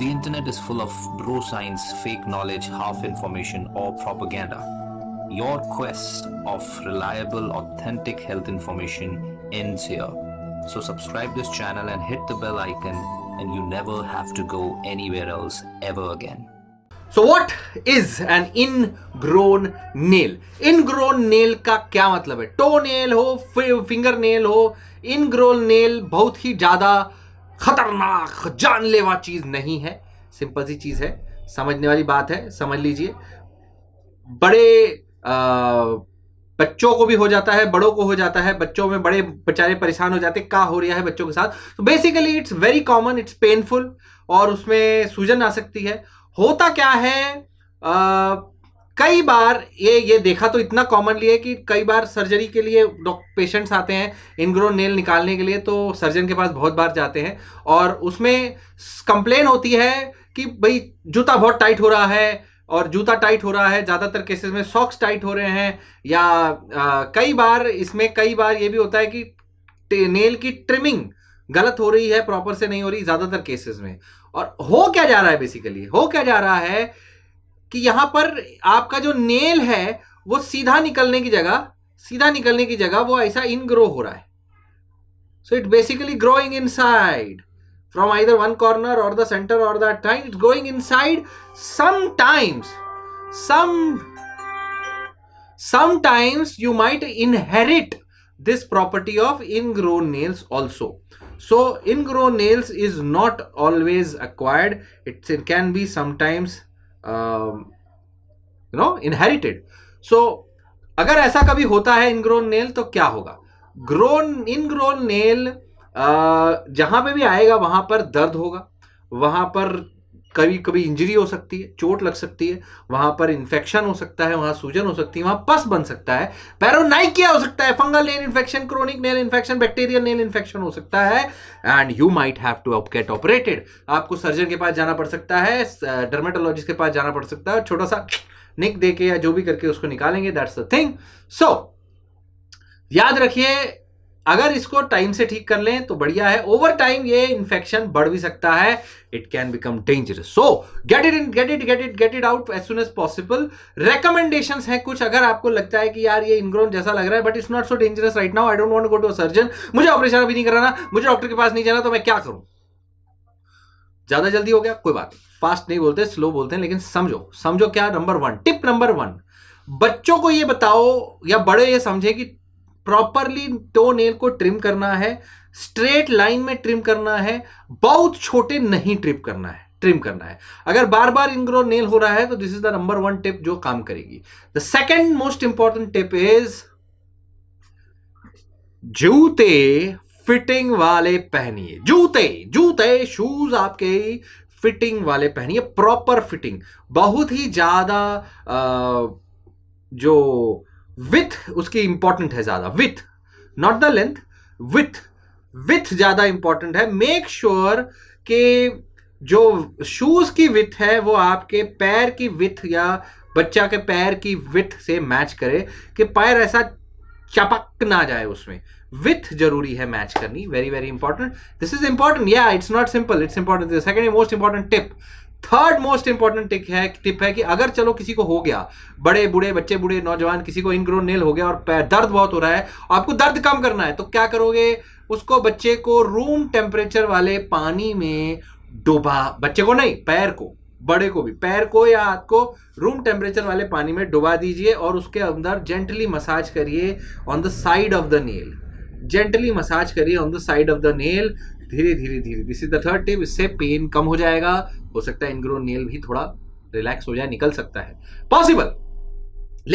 The internet is full of bro science, fake knowledge, half information, or propaganda. Your quest of reliable, authentic health information ends here. So subscribe this channel and hit the bell icon and you never have to go anywhere else ever again. So what is an ingrown nail? Ingrown nail ka kya matlab hai? Toe nail ho, finger nail ingrown nail बहुत hi jada. खतरनाक जानलेवा चीज नहीं है simple सी चीज है समझने वाली बात है समझ लीजिए बड़े आ, बच्चों को भी हो जाता है बड़ों को हो जाता है बच्चों में बड़े बेचारे परेशान हो जाते हैं क्या हो रहा है बच्चों के साथ तो basically it's very common it's painful और उसमें सूजन आ सकती है होता क्या है आ, कई बार ये ये देखा तो इतना कॉमनली है कि कई बार सर्जरी के लिए पेशेंट्स आते हैं इनग्रो नेल निकालने के लिए तो सर्जन के पास बहुत बार जाते हैं और उसमें कंप्लेन होती है कि भाई जूता बहुत टाइट हो रहा है और जूता टाइट हो रहा है ज़्यादातर केसेस में सॉक्स टाइट हो रहे हैं या आ, कई बार इसमें कई बार ये भी होता है कि नेल की ट्रिमिंग गलत हो रही है प्रॉपर से नहीं हो रही ज़्यादातर केसेस में और हो क्या जा रहा है बेसिकली हो क्या जा रहा है कि यहाँ पर आपका जो नेल है वो सीधा निकलने की जगह सीधा निकलने की जगह वो ऐसा इन ग्रो हो रहा है so it basically growing inside from either one corner or the center or the time it's going inside sometimes some sometimes you might inherit this property of ingrown nails also so ingrown nails is not always acquired it, it can be sometimes you know inherited so अगर ऐसा कभी होता है ingrown nail तो क्या होगा grown ingrown nail जहां पे भी आएगा वहां पर दर्द होगा वहां पर कभी कभी इंजरी हो सकती है चोट लग सकती है वहां पर इंफेक्शन हो सकता है वहां सूजन हो सकती है वहां पस बन सकता है पैरोनाइकिया हो सकता है fungal nail infection chronic nail infection bacterial nail infection हो सकता है and you might have to get operated आपको सर्जन के पास जाना पड़ सकता है डर्मेटोलॉजिस्ट के पास जाना पड़ सकता है छोटा सा निक दे या जो भी करके उसको निकालेंगे दैट्स द थिंग सो याद रखिए अगर इसको टाइम से ठीक कर लें तो बढ़िया है ओवर टाइम ये इन्फेक्शन बढ़ भी सकता है it can become dangerous so get it in get it get it get it out as soon as possible recommendation है कुछ अगर आपको लगता है कि यार ये इनग्रोन जैसा लग रहा है but it's not so dangerous right now I don't want go to surgeon मुझे ऑपरेशन अभी नहीं कराना मुझे डॉक्टर के पास नहीं जाना तो मैं क्या करूं ज्यादा जल्दी हो गया कोई बात नहीं फास्ट नहीं बोलते स्लो बोलते हैं लेकिन समझो समझो क्या number one tip number one बच्चों को ये बताओ या बड़े ये समझे कि प्रॉपरली टो नेल को ट्रिम करना है स्ट्रेट लाइन में ट्रिम करना है बहुत छोटे नहीं ट्रिप करना है ट्रिम करना है अगर बार बार इनग्रो नेल हो रहा है तो this is the number one tip जो काम करेगी the second most important tip is जूते फिटिंग वाले पहनिए जूते जूते शूज आपके फिटिंग वाले पहनिए प्रॉपर फिटिंग बहुत ही ज्यादा जो विथ उसकी इंपॉर्टेंट है ज्यादा width not the length width width ज्यादा इंपॉर्टेंट है मेक श्योर sure जो शूज की विथ है वो आपके पैर की विथ या बच्चा के पैर की विथ से मैच करे कि पैर ऐसा चपक ना जाए उसमें विथ जरूरी है मैच करनी very very important this is important या it's not simple it's important second most important tip third most important tip है टिप है कि अगर चलो किसी को हो गया बड़े बूढ़े बच्चे बूढ़े नौजवान किसी को इनग्रोन नेल हो गया और पैर दर्द बहुत हो रहा है आपको दर्द कम करना है तो क्या करोगे उसको बच्चे को रूम टेम्परेचर वाले पानी में डुबा बच्चे को नहीं पैर को बड़े को भी पैर को या हाथ को रूम टेम्परेचर वाले पानी में डुबा दीजिए और उसके अंदर जेंटली मसाज करिए on the side of the nail gently massage करिए on the side of the nail धीरे धीरे धीरे this is the third tip इससे पेन कम हो जाएगा हो सकता है इनग्रोन नेल भी थोड़ा रिलैक्स हो जाए निकल सकता है पॉसिबल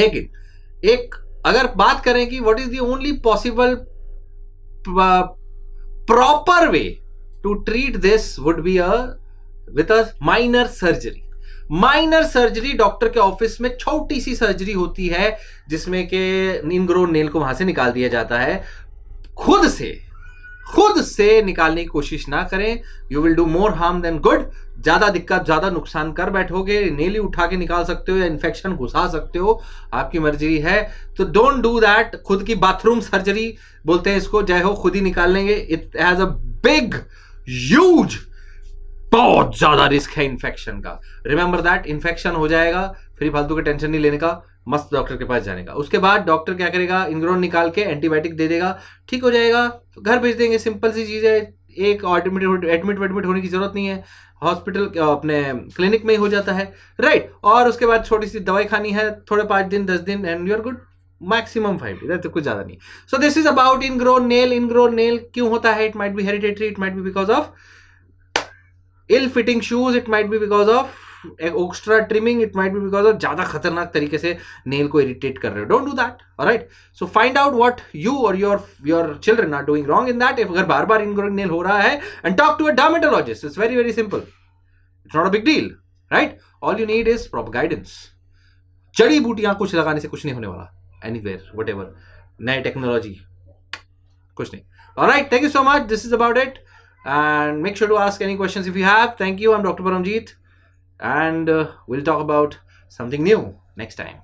लेकिन एक अगर बात करें कि what is the only possible proper way to treat this would be a with a minor surgery minor surgery doctor के ऑफिस में छोटी सी सर्जरी होती है जिसमें के इनग्रोन नेल को वहां से निकाल दिया जाता है खुद से खुद से निकालने की कोशिश ना करें you will do more harm than good ज़्यादा दिक्कत ज़्यादा नुकसान कर बैठोगे नेली उठा के निकाल सकते हो या इन्फेक्शन घुसा सकते हो आपकी मर्जी है तो डोंट डू दैट खुद की बाथरूम सर्जरी बोलते हैं इसको जय हो खुद ही निकाल लेंगे it has a big huge बहुत ज़्यादा रिस्क है इन्फेक्शन का रिमेंबर दैट इन्फेक्शन हो जाएगा फिर फालतू के टेंशन नहीं लेने का मस्त डॉक्टर के पास जाने का उसके बाद डॉक्टर क्या करेगा इंग्रोन निकाल के एंटीबायोटिक दे देगा ठीक हो जाएगा घर भेज देंगे सिंपल सी चीज़ है एक एडमिट एडमिट वेडमिट होने की ज़रूरत नहीं है हॉस्पिटल अपने क्लिनिक में ही हो जाता है राइट और उसके बाद छोटी सी दवाई खानी है थोड़े पाँच दिन दस दिन and you are good maximum five day तो कुछ ज़्यादा नहीं so this is about ingrown nail ingrown nail क्यों होता है it might be hereditary it might be because of ill fitting shoes it might be because of extra trimming it might be because of ज्यादा खतरनाक तरीके से nail को irritate कर रहे हो don't do that right so find out what you और your your children are doing wrong in that if अगर बार बार इनग्रोइंग नेल हो रहा है and talk to a dermatologist it's very very simple it's not a big deal right all you need is proper guidance जड़ी बूटियां कुछ लगाने से कुछ नहीं होने वाला एनी वेयर वट एवर नए टेक्नोलॉजी कुछ नहीं और right thank you so much this is about it and make sure to ask any questions if you have thank you am doctor Paramjit and uh, we'll talk about something new next time